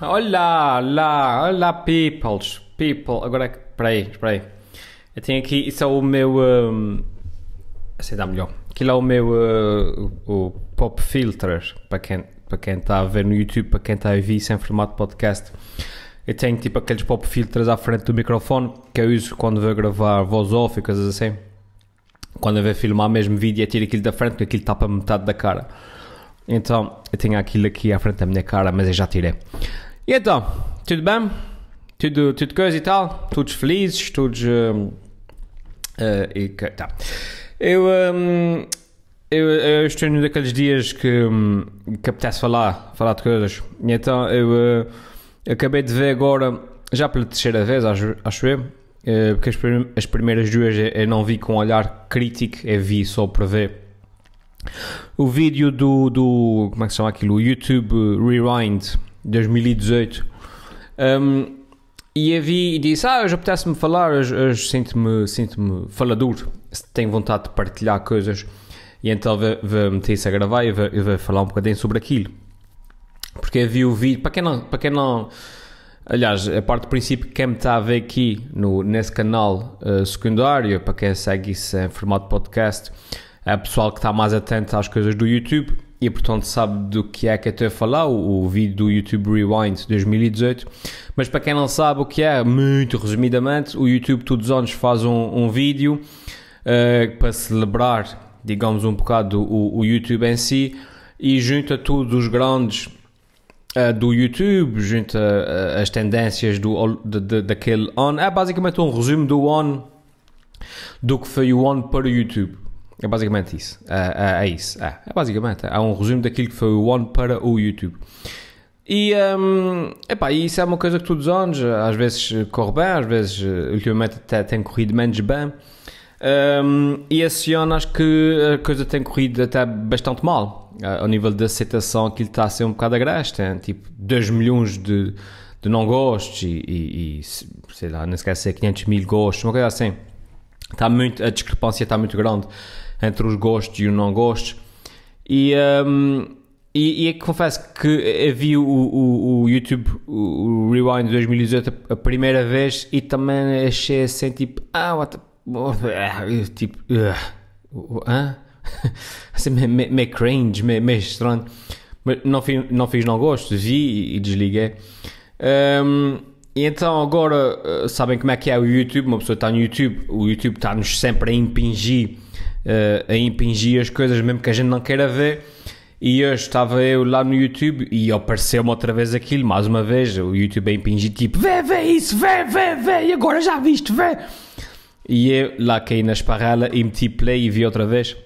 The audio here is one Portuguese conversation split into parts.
Olá, lá, olá, peoples. People. Agora é que. Espera aí, espera aí. Eu tenho aqui. Isso é o meu. Um, assim dá melhor. Aquilo é o meu. Uh, o Pop Filter. Para quem, para quem está a ver no YouTube, para quem está a ouvir isso em formato podcast. Eu tenho tipo aqueles pop filters à frente do microfone que eu uso quando vou gravar voz off e coisas assim. Quando eu vou filmar mesmo vídeo, eu tiro aquilo da frente porque aquilo tapa metade da cara. Então eu tenho aquilo aqui à frente da minha cara, mas eu já tirei. E então, tudo bem? Tudo, tudo coisa e tal? Todos felizes? Todos. Uh, uh, e, tá. Eu, um, eu, eu, estou num daqueles dias que, um, que apetece falar, falar de coisas. E então eu uh, acabei de ver agora, já pela terceira vez, acho, acho eu, uh, porque as, prim as, primeiras duas eu não vi com um olhar crítico, eu vi só para ver. O vídeo do, do. Como é que se chama aquilo? O YouTube Rewind 2018. Um, e a vi e disse: Ah, hoje apetece-me falar, hoje, hoje sinto-me sinto falador, tenho vontade de partilhar coisas. E então vou meter isso a gravar e vou falar um bocadinho sobre aquilo. Porque vi o vídeo, para quem não. Para quem não Aliás, a parte do princípio, quem me está a ver aqui no, nesse canal uh, secundário, para quem segue isso em formato podcast, é o pessoal que está mais atento às coisas do YouTube e portanto sabe do que é que eu estou a falar, o, o vídeo do YouTube Rewind 2018. Mas para quem não sabe o que é, muito resumidamente, o YouTube todos os anos faz um, um vídeo uh, para celebrar, digamos, um bocado o, o YouTube em si e junta todos os grandes uh, do YouTube, junta uh, as tendências do, de, de, daquele ano É basicamente um resumo do ano do que foi o ano para o YouTube. É basicamente isso. É, é, é isso. É, é, basicamente. Há é um resumo daquilo que foi o One para o YouTube. E, um, epá, isso é uma coisa que todos os anos, às vezes corre bem, às vezes, ultimamente, até tem corrido menos bem. Um, e esse ano acho que a coisa tem corrido até bastante mal. ao nível da aceitação, aquilo está a ser um bocado agreste. Tem tipo 2 milhões de, de não gostos e, e, e, sei lá, nem sequer sei 500 mil gostos, uma coisa assim. Está muito, a discrepância está muito grande entre os gostos e os não gostos. E, um, e, e é confesso que vi o, o, o, YouTube, o, Rewind 2018, a primeira vez e também achei assim tipo, ah, what the, ah, tipo, uh, hã? assim, meio me cringe, meio me estranho. Mas não fiz, não fiz não gosto, vi e desliguei. Um, e então agora, eh, sabem como é que é o YouTube? Uma pessoa está no YouTube, o YouTube está-nos sempre a impingir uh, a impingir as coisas mesmo que a gente não queira ver. E hoje estava eu lá no YouTube e apareceu-me outra vez aquilo, mais uma vez, o YouTube a impingir tipo, vê, vê isso, vê, vê, vê, e agora já viste, vê. E eu lá caí na esparrela e meti play e vi outra vez.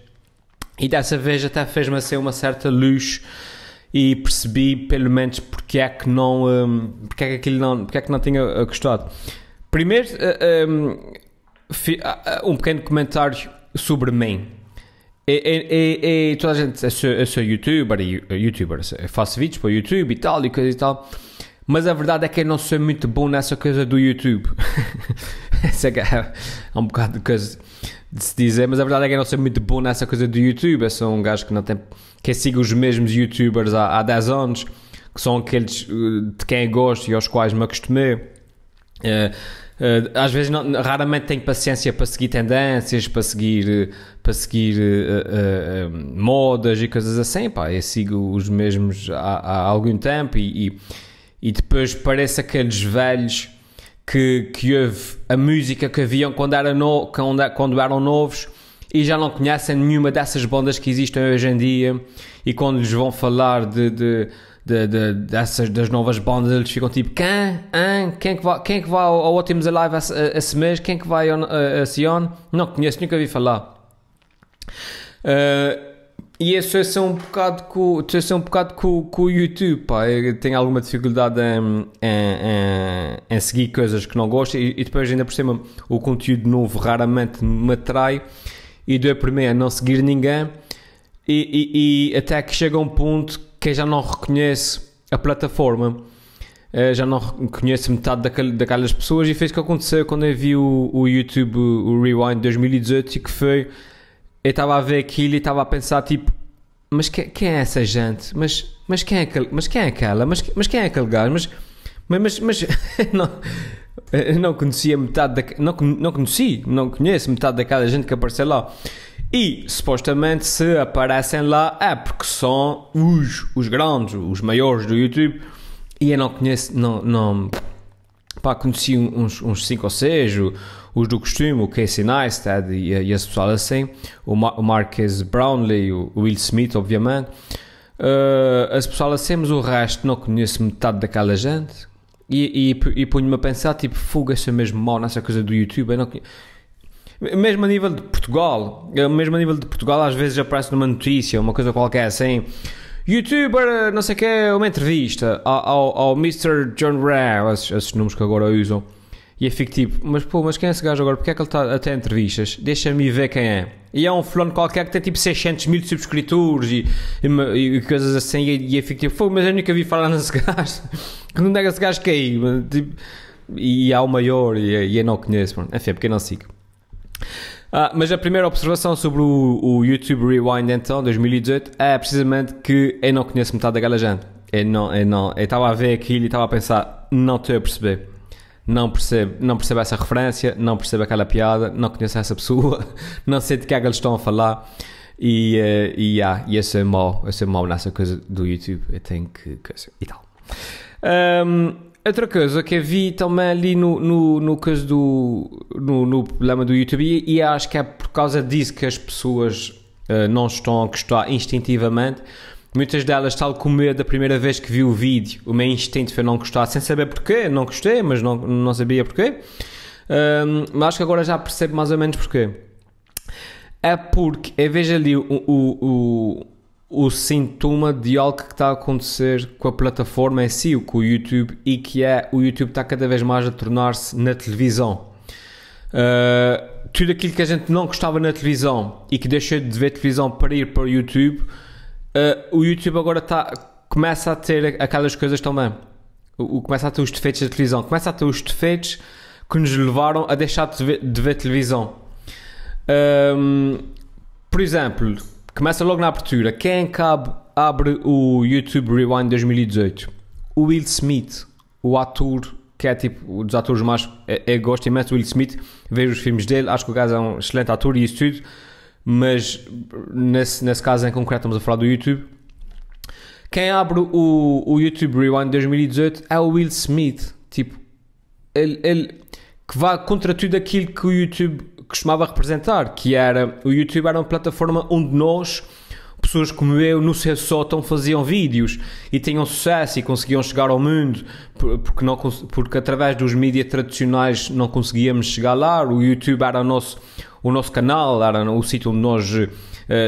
E dessa vez até fez-me assim uma certa luz e percebi pelo menos porque é que não, um, porque é que aquilo não, porque é que não tinha eh, gostado. Primeiro, eh, um, ah, ah, um pequeno comentário sobre mim. É, toda a gente, eu sou, eu sou youtuber, YouTuber, faço vídeos para o YouTube e tal e coisa e tal, mas a verdade é que eu não sou muito bom nessa coisa do YouTube. Essa é, um bocado de coisa de se dizer, mas a verdade é que eu não sou muito bom nessa coisa do YouTube. Eu sou um gajo que não tem. que siga os mesmos YouTubers há, há 10 anos, que são aqueles eh, de quem gosto e aos quais me acostumei. Uh, eh, às vezes não, raramente tenho paciência para seguir tendências, para seguir, eh, para seguir uh, uh, uh, modas e coisas assim. Pá, eu sigo os mesmos há, há algum tempo e, e, e, depois parece aqueles velhos que, que houve a música que haviam quando, era no, quando, quando eram novos e já não conhecem nenhuma dessas bandas que existem hoje em dia e quando lhes vão falar de, de de, de, dessas, das novas bandas, eles ficam tipo, quem? Hein? Quem, é que vai, quem é que vai ao, ao Ótimos Alive esse mês? Quem é que vai a, a Sion? Não conheço, nunca vi falar. Uh, e isso é um bocado com, isso é um bocado com, com o YouTube, pá. Eu tenho alguma dificuldade em, em, em, em seguir coisas que não gosto e, e, depois ainda por cima o conteúdo novo raramente me atrai e deu por mim a não seguir ninguém e, e, e até que chega um ponto que já não reconhece a plataforma, eh, já não reconhece metade daquelas pessoas e fez o que aconteceu quando eu vi o, o YouTube, o Rewind 2018, e que foi, eu estava a ver aquilo e estava a pensar tipo, mas que, quem é essa gente? Mas, mas, quem, é aquele, mas quem é aquela? Mas, mas quem é aquele gajo? Mas, mas, mas, não, não conhecia metade da, não, não conheci, não conheço metade daquela gente que apareceu lá. E supostamente se aparecem lá é porque são os, os grandes, os maiores do YouTube. E eu não conheço, não, não pá, conheci uns 5 ou 6, os do costume, o Casey Neistat e, e esse pessoal assim, o, Ma o Marques Brownlee, o Will Smith, obviamente. Uh, esse pessoal assim, mas o resto não conheço metade daquela gente. E, e, e ponho-me a pensar, tipo, fuga, se mesmo mal nessa coisa do YouTube. Eu não, mesmo a nível de Portugal, eh, mesmo a nível de Portugal, às vezes aparece numa notícia, uma coisa qualquer assim. Youtuber, eh, não sei o que, uma entrevista ao, ao, Mr. John Rare, esses, esses nomes que agora usam. E eu fico tipo, mas pô, mas quem é esse gajo agora? Porque é que ele está a ter entrevistas? Deixa-me ver quem é. E é um fulano qualquer que tem tipo 600 mil subscritores e, e, e coisas assim. E, e eu fico tipo, pô, mas eu nunca vi falar nesse gajo. não é que esse gajo caiu? Tipo, e há o maior e, e eu não o conheço, mano. Enfim, é porque eu não sigo. Ah, mas a primeira observação sobre o, o, YouTube Rewind então, 2018, é precisamente que eu não conheço metade daquela gente. Eu não, eu não, eu estava a ver aquilo e estava a pensar, não estou a perceber. Não percebo, não percebo essa referência, não percebo aquela piada, não conheço essa pessoa, não sei de que é que eles estão a falar. E, uh, e, yeah, e eu sou mau, eu sou mau nessa coisa do YouTube, eu tenho que... que e tal. Um, Outra coisa que eu vi também ali no, no, no caso do no, no problema do YouTube e acho que é por causa disso que as pessoas uh, não estão a gostar instintivamente muitas delas tal como eu da primeira vez que vi o vídeo o meu instinto foi não gostar sem saber porquê, não gostei mas não, não sabia porquê um, ehm, mas acho que agora já percebo mais ou menos porquê é porque eu vejo ali o, o o sintoma de algo que está a acontecer com a plataforma em si, com o YouTube, e que é o YouTube está cada vez mais a tornar-se na televisão. Uh, tudo aquilo que a gente não gostava na televisão e que deixou de ver televisão para ir para o YouTube, uh, o YouTube agora está, começa a ter aquelas coisas também. O, o, começa a ter os defeitos da televisão, começa a ter os defeitos que nos levaram a deixar de ver, de ver televisão. Um, ah, por exemplo, Começa logo na abertura. Quem cabe abre o YouTube Rewind 2018? O Will Smith, o ator que é tipo um dos atores mais. Eu é, é, gosto imenso do Will Smith, vejo os filmes dele, acho que o gajo é um excelente ator e isso tudo, mas nesse, nesse caso em concreto estamos a falar do YouTube. Quem abre o, o YouTube Rewind 2018 é o Will Smith, tipo, ele, ele que vai contra tudo aquilo que o YouTube costumava representar, que era o YouTube era uma plataforma onde nós pessoas como eu no seu sótão faziam vídeos e tinham sucesso e conseguiam chegar ao mundo porque, não, porque através dos mídias tradicionais não conseguíamos chegar lá. O YouTube era o nosso, o nosso canal, era o sítio onde nós uh,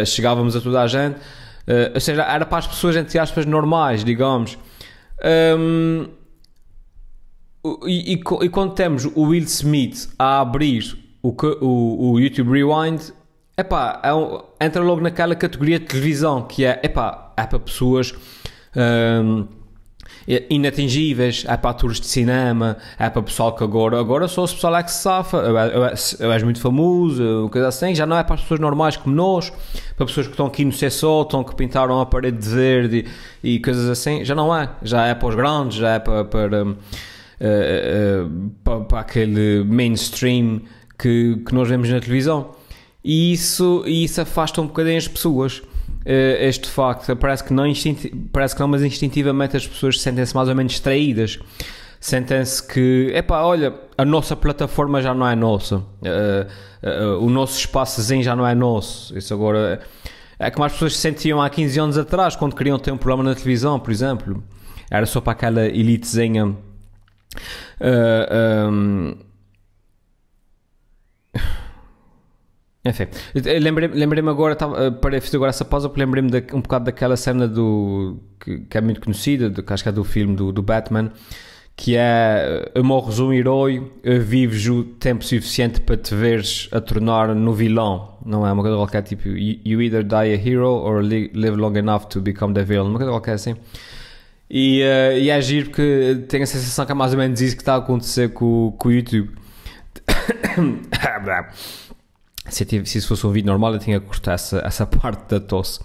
chegávamos a toda a gente. Uh, ou seja, era para as pessoas, entre aspas, normais, digamos. Um, e, e, e, quando temos o Will Smith a abrir o, o, o YouTube Rewind epá, é um, entra logo naquela categoria de televisão que é, epá, é para pessoas hum, inatingíveis, é para atores de cinema, é para pessoal que agora, agora só se pessoal é que se safa, é és muito famoso, coisa assim, já não é para as pessoas normais como nós, para pessoas que estão aqui no CSO, estão que pintaram a parede de verde e, e coisas assim, já não é, já é para os grandes, já é para, para, hum, eh, eh, eh, para, para aquele mainstream que, que nós vemos na televisão. E isso, e isso afasta um bocadinho as pessoas. Eh, este facto parece que, não parece que não, mas instintivamente as pessoas sentem-se mais ou menos distraídas sentem-se que, epá, olha, a nossa plataforma já não é nossa, uh, uh, o nosso zen já não é nosso. Isso agora é, é como as pessoas se sentiam há 15 anos atrás, quando queriam ter um programa na televisão, por exemplo. Era só para aquela elitezinha. Um, ehm, Enfim, eh, lembrei-me lembrei agora, eh, para fazer agora essa pausa, porque lembrei-me um bocado daquela cena do, que, que é muito conhecida, do, que acho que é do filme do, do Batman, que é eh, morres um herói, vives o tempo suficiente para te veres a tornar no vilão, não é? Uma coisa qualquer tipo, you either die a hero or live long enough to become the villain, uma coisa qualquer assim. E, uh, e é giro porque tenho a sensação que é mais ou menos isso que está a acontecer com, com o YouTube. Ah, se, tive, se isso fosse um vídeo normal, eu tinha que cortar essa, essa parte da tosse.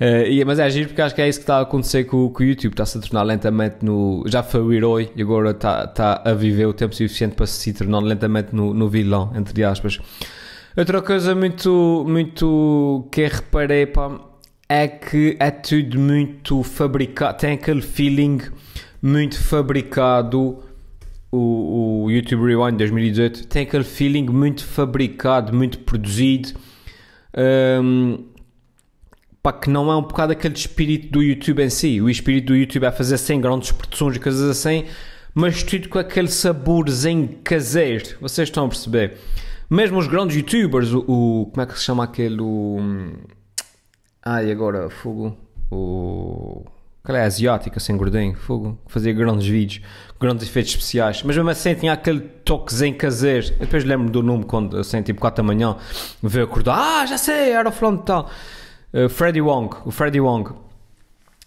Uh, mas é giro porque acho que é isso que está a acontecer com, com o YouTube, está-se a tornar lentamente no. Já foi o herói e agora está, está a viver o tempo suficiente para se tornar lentamente no, no vilão, entre aspas. Outra coisa muito, muito que reparei pá, é que é tudo muito fabricado, tem aquele feeling muito fabricado o, o YouTube Rewind 2018 tem aquele feeling muito fabricado, muito produzido. Um, que não é um bocado aquele espírito do YouTube em si. O espírito do YouTube é fazer sem grandes produções e coisas assim, mas tudo com aquele saborzinho caseiro. Vocês estão a perceber? Mesmo os grandes YouTubers, o, o como é que se chama aquele. O, hum, ai, agora, fogo. O. Aquela é asiática, sem gordinho, fogo. Fazia grandes vídeos, grandes efeitos especiais. Mas mesmo assim tinha aquele toquezinho caseiro. Eu depois lembro do nome, quando, assim, tipo 4 da manhã, veio acordar. Ah, já sei, era o fulano tal. Uh, eh, Freddy Wong, o Freddy Wong.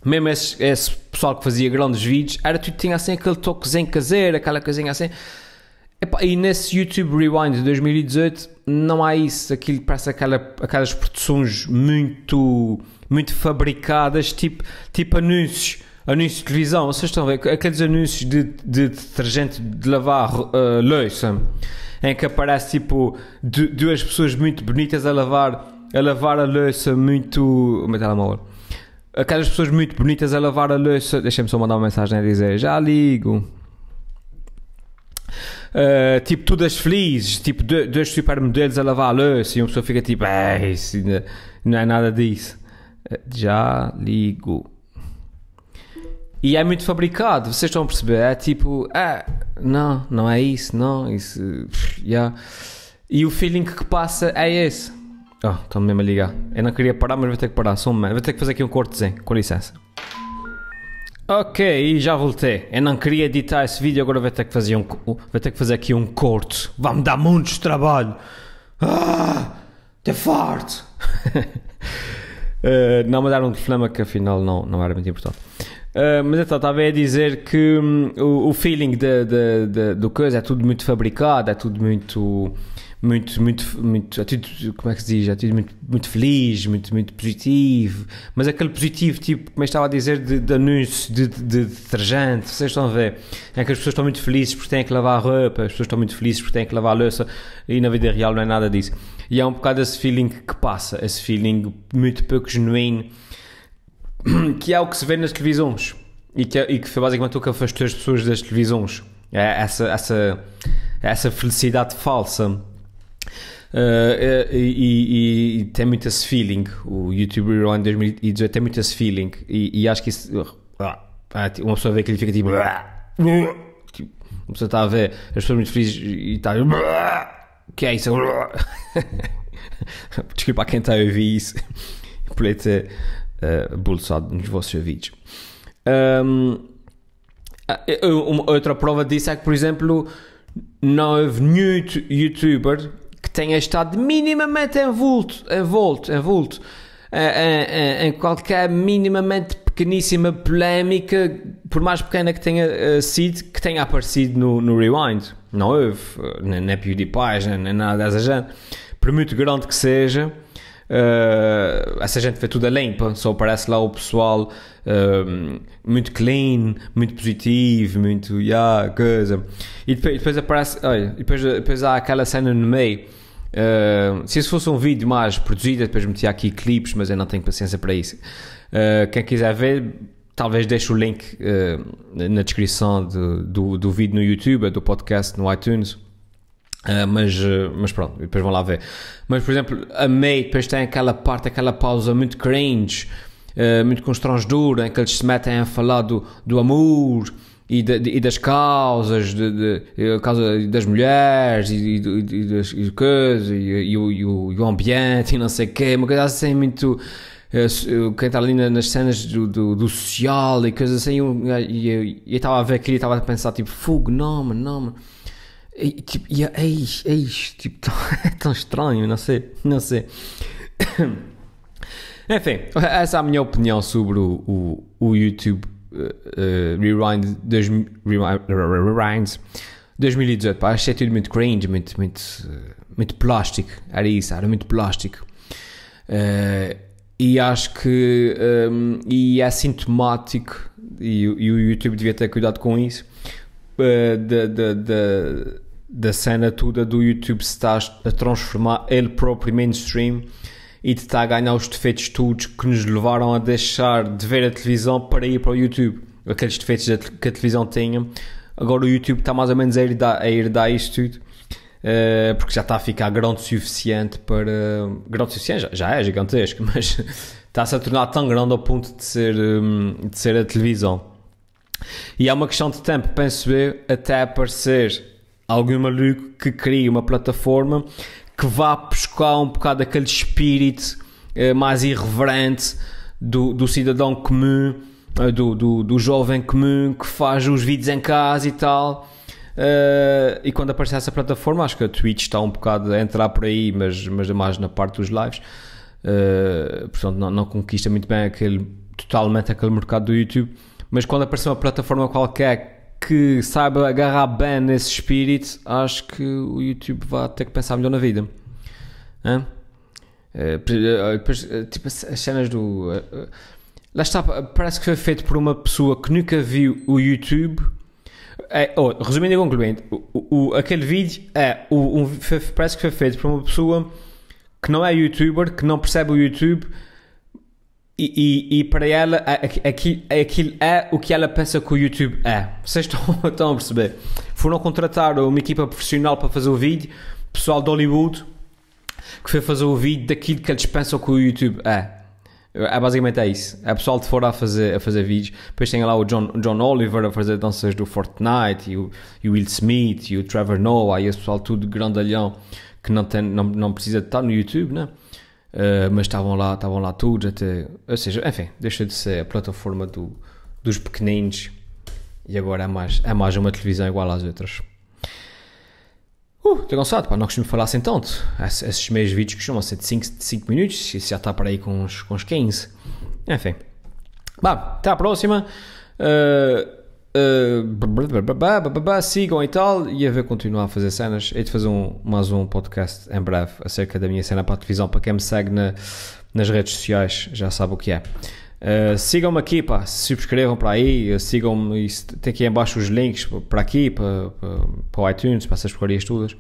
Mesmo esse, esse pessoal que fazia grandes vídeos, era tudo, tipo, tinha assim aquele toquezinho caseiro, aquela coisinha assim. Epá, e nesse YouTube Rewind de 2018 não há isso, aquilo parece aquela, aquelas produções muito, muito fabricadas, tipo, tipo anúncios, anúncios de televisão, vocês estão a ver, aqueles anúncios de, de detergente de lavar uh, louça, em que aparece tipo duas pessoas muito bonitas a lavar a lavar a louça muito. Meu telemóvel. Aquelas pessoas muito bonitas a lavar a louça. Deixem-me só mandar uma mensagem a dizer: Já ligo. Eh, tipo, todas felizes, tipo, dois supermodelos a lavar a louça e uma pessoa fica tipo, ah, isso não é nada disso. Eh, já ligo. E é muito fabricado, vocês estão a perceber? É tipo, ah, não, não é isso, não, isso. já yeah. E o feeling que passa é esse. Oh, estão mesmo a ligar. Eu não queria parar, mas vou ter que parar. Só um Vou ter que fazer aqui um cortezinho. Com licença. Ok, e já voltei. Eu não queria editar esse vídeo, agora vou ter que fazer, um, vou ter que fazer aqui um corte. Vai-me dar muito trabalho. Ah, te forte. uh, não me dar um telefonema que afinal não, não era muito importante. Uh, mas então, estava a dizer que um, o, o, feeling de, de, de, do coisa é tudo muito fabricado, é tudo muito muito, muito, muito, atitude, como é que se diz, atitude muito, muito feliz, muito, muito positivo, mas aquele positivo, tipo, como eu estava a dizer, de, de anúncio de, de, de detergente, vocês estão a ver, é que as pessoas estão muito felizes porque têm que lavar a roupa, as pessoas estão muito felizes porque têm que lavar a louça, e na vida real não é nada disso. E é um bocado esse feeling que passa, esse feeling muito pouco genuíno, que é o que se vê nas televisões, e que, é, e que foi basicamente o que afastou as pessoas das televisões, é essa, essa, essa felicidade falsa Uh, e, e, e, tem muito esse feeling. O YouTube Rewind 2018 tem muito esse feeling. E, e acho que isso. Ah, tipo, uma pessoa vê que ele fica tipo, ah, tipo. uma pessoa está a ver as pessoas muito felizes e está. Ah, que é isso? Desculpa a quem está a ouvir isso por ele ter uh, bolsado nos vossos ouvidos. Um, outra prova disso é que, por exemplo, não houve nenhum youtuber tenha estado minimamente envolto, envolto, envolto eh, eh, eh, em, qualquer minimamente pequeníssima polémica, por mais pequena que tenha sido, que tenha aparecido no, no Rewind. Não houve, nem na PewDiePie, nem, nem nada dessa gente. Por muito grande que seja, uh, essa gente vê tudo a limpa, só aparece lá o pessoal uh, muito clean, muito positivo, muito, yeah, coisa. E depois, depois aparece, olha, depois, depois há aquela cena no meio ah, se isso fosse um vídeo mais produzido, depois metia aqui clipes, mas eu não tenho paciência para isso. Uh, quem quiser ver, talvez deixe o link uh, na descrição de, do, do vídeo no YouTube, do podcast no iTunes. mas, mas pronto, depois vão lá ver. Mas, por exemplo, amei, depois tem aquela parte, aquela pausa muito cringe, muito constrangedora, em que eles se metem a falar do, do amor e, de, de, e das causas, de, de, causa das mulheres e, e, e das e coisas, e, o, e o ambiente e não sei o quê, uma coisa assim muito eh, eh, quem está ali nas cenas do, do, do social e coisas assim, e eu estava a ver aquilo e estava a pensar, tipo, fogo, não, mano, não, mano. E, tipo, e é, é isto, é isto, tipo, tão, é tão estranho, não sei, não sei. Enfim, essa é a minha opinião sobre o, o, o YouTube uh, Rewind, dois, Rewind 2018. Pá, achei é tudo muito cringe, muito, muito, eh, muito plástico. Era isso, era muito plástico. Uh, e acho que um, ehm, e é sintomático, e, e, o YouTube devia ter cuidado com isso, uh, da, da, da, da cena toda do YouTube se está a transformar ele próprio mainstream e de estar a ganhar os defeitos todos que nos levaram a deixar de ver a televisão para ir para o YouTube. Aqueles defeitos que a televisão tinha. Agora o YouTube está mais ou menos a herdar, a herdar isto tudo. Uh, porque já está a ficar grande o suficiente para. Grande o suficiente já, já, é gigantesco, mas está-se a tornar tão grande ao ponto de ser, hum, de ser a televisão. E é uma questão de tempo, penso eu, até aparecer algum maluco que crie uma plataforma que vá buscar um bocado aquele espírito eh, mais irreverente do, do cidadão comum, eh, do, do, do, jovem comum que faz os vídeos em casa e tal. Uh, e quando aparecer essa plataforma, acho que a Twitch está um bocado a entrar por aí, mas, mas mais na parte dos lives. Uh, portanto, não, não, conquista muito bem aquele, totalmente aquele mercado do YouTube. Mas quando aparecer uma plataforma qualquer que saiba agarrar bem nesse espírito, acho que o YouTube vai ter que pensar melhor na vida. Hã? Eh, eh, eh, depois, tipo as cenas do. Lá está, parece que foi feito por uma pessoa que nunca viu o YouTube. É, oh, resumindo e concluindo, o, o, aquele vídeo é, o, um, parece que foi feito por uma pessoa que não é youtuber, que não percebe o YouTube e, e, para ela, aquilo, aquilo é o que ela pensa que o YouTube é. Vocês estão, estão a perceber? Foram contratar uma equipa profissional para fazer o vídeo, pessoal de Hollywood, que foi fazer o vídeo daquilo que eles pensam que o YouTube é. é. É basicamente é isso. É pessoal de fora a fazer, a fazer vídeos. Depois tem lá o John, John Oliver a fazer danças do Fortnite, e o, e o Will Smith, e o Trevor Noah, e esse pessoal tudo grandalhão que não, tem, não, não precisa de estar no YouTube, né? Eh, mas estavam lá, estavam lá todos até, ou seja, enfim, deixa de ser a plataforma do, dos pequeninos e agora é mais, é mais uma televisão igual às outras. Uh, estou cansado, pá, não costumo falar assim tanto. Esses, esses meus vídeos costumam ser de 5, minutos, e já está para aí com uns, com os 15. Enfim. Bah, até à próxima. Uh, Uh, sigam e tal. E a ver, continuar a fazer cenas. Hei de fazer um, mais um podcast em breve acerca da minha cena para a televisão. Para quem me segue na, nas redes sociais, já sabe o que é. Uh, sigam-me aqui, pá, subscrevam para aí, sigam-me, tem aqui embaixo os links para aqui, para, o iTunes, para essas porcarias todas.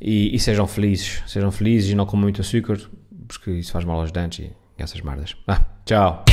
E, e, sejam felizes, sejam felizes e não comam muito açúcar, porque isso faz mal aos dentes e essas merdas. Ah, tchau!